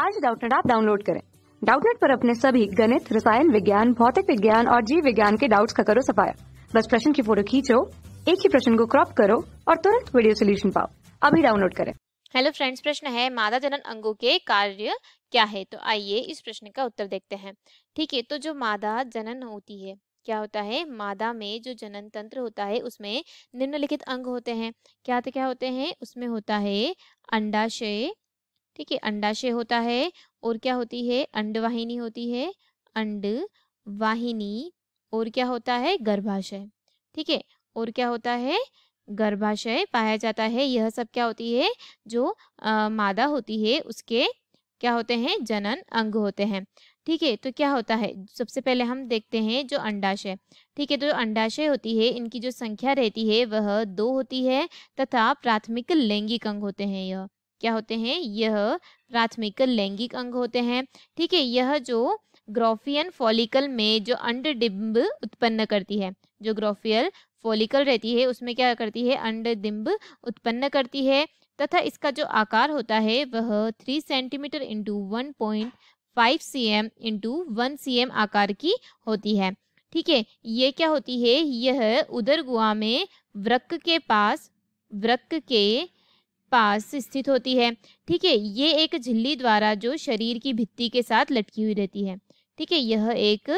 आज डाउटनेट आप डाउनलोड करें डाउटनेट पर अपने सभी गणित रसायन विज्ञान भौतिक विज्ञान और जीव विज्ञान के डाउट्स का करो सफाया बस प्रश्न की फोटो खींचो एक ही प्रश्न को क्रॉप करो और तुरंत वीडियो सोल्यूशन पाओ अभी डाउनलोड करें हेलो फ्रेंड्स प्रश्न है मादा जनन अंगों के कार्य क्या है तो आइए इस प्रश्न का उत्तर देखते हैं ठीक है तो जो मादा जनन होती है क्या होता है मादा में जो जनन तंत्र होता है उसमें निम्नलिखित अंग होते हैं क्या तो क्या होते हैं उसमें होता है अंडाशय ठीक है अंडाशय होता है और क्या होती है अंडवाहिनी होती है अंड वाहिनी और क्या होता है गर्भाशय ठीक है और क्या होता है गर्भाशय पाया जाता है यह सब क्या होती है जो आ, मादा होती है उसके क्या होते हैं जनन अंग होते हैं ठीक है तो क्या होता है सबसे पहले हम देखते हैं जो अंडाशय ठीक है तो अंडाशय होती है इनकी जो संख्या रहती है वह दो होती है तथा प्राथमिक लैंगिक अंग होते हैं यह क्या होते हैं यह प्राथमिक लैंगिक अंग होते हैं ठीक है यह जो ग्रोफियन फॉलिकल में जो अंड उत्पन्न करती है जो ग्रोफियल फॉलिकल रहती है उसमें क्या करती है अंड उत्पन्न करती है तथा इसका जो आकार होता है वह three centimetre into one point five C M into one C M आकार की होती है ठीक है ये क्या होती है यह उदर गुआ में वृक्क के पास वृक्क के पास स्थित होती है ठीक है ये एक झिल्ली द्वारा जो शरीर की भित्ति के साथ लटकी हुई रहती है ठीक है यह एक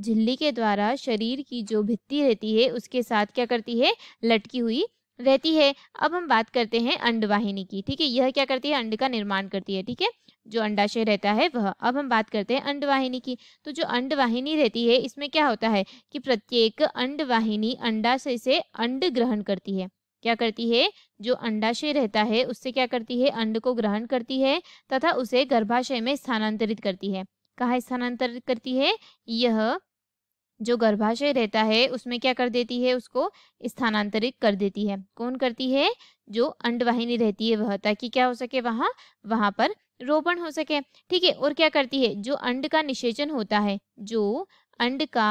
झिल्ली के द्वारा शरीर की जो भित्ति रहती है उसके साथ क्या करती है लटकी हुई रहती है अब हम बात करते हैं अंडवाहिनी की ठीक है यह क्या करती है अंड का निर्माण करती है ठीक है जो अंडाशय रहता है वह अब हम बात करते हैं अंडवाहिनी की तो जो अंडवाहिनी रहती है इसमें क्या होता है कि प्रत्येक अंडवाहिनी अंडाशय से अंड ग्रहण करती है क्या करती है जो अंडाशय रहता है उससे क्या करती है अंड को ग्रहण करती है तथा उसे गर्भाशय में स्थानांतरित करती है कहा स्थानांतरित करती है यह जो गर्भाशय रहता है उसमें क्या कर देती है उसको स्थानांतरित कर देती है कौन करती है जो अंडवाहिनी रहती है वह ताकि क्या हो सके वहाँ वहाँ पर रोपण हो सके ठीक है और क्या करती है जो अंड का निषेचन होता है जो अंड का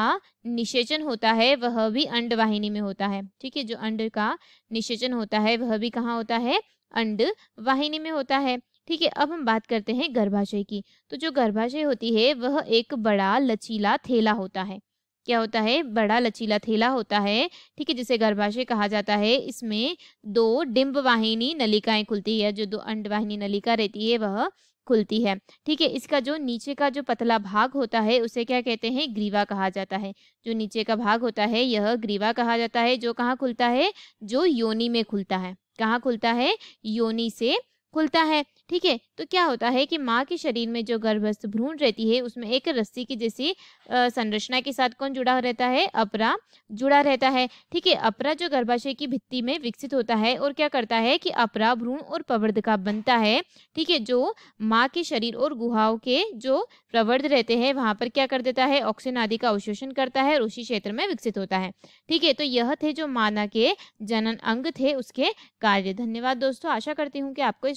निषेचन होता है वह भी अंडवाहिनी में होता है ठीक है जो अंड का निषेचन होता है वह भी कहाँ होता है अंड वाहिनी में होता है ठीक है अब हम बात करते हैं गर्भाशय की तो जो गर्भाशय होती है वह एक बड़ा लचीला थैला होता है क्या होता है बड़ा लचीला थैला होता है ठीक है जिसे गर्भाशय कहा जाता है इसमें दो डिम्ब वाहिनी नलिकाएं खुलती है जो दो अंडवाहिनी नलिका रहती है वह खुलती है ठीक है इसका जो नीचे का जो पतला भाग होता है उसे क्या कहते हैं ग्रीवा कहा जाता है जो नीचे का भाग होता है यह ग्रीवा कहा जाता है जो कहाँ खुलता है जो योनी में खुलता है कहाँ खुलता है योनी से खुलता है ठीक है तो क्या होता है कि माँ के शरीर में जो गर्भस्थ भ्रूण रहती है उसमें एक रस्सी की जैसी संरचना के साथ कौन जुड़ा रहता है अपरा जुड़ा रहता है ठीक है अपरा जो गर्भाशय की भित्ति में विकसित होता है और क्या करता है कि अपरा भ्रूण और प्रवर्धका बनता है ठीक है जो माँ के शरीर और गुहाओं के जो प्रवर्ध रहते हैं वहां पर क्या कर देता है ऑक्सीजन आदि का अवशोषण करता है और उसी क्षेत्र में विकसित होता है ठीक है तो यह थे जो माना के जनन अंग थे उसके कार्य धन्यवाद दोस्तों आशा करती हूँ कि आपको इस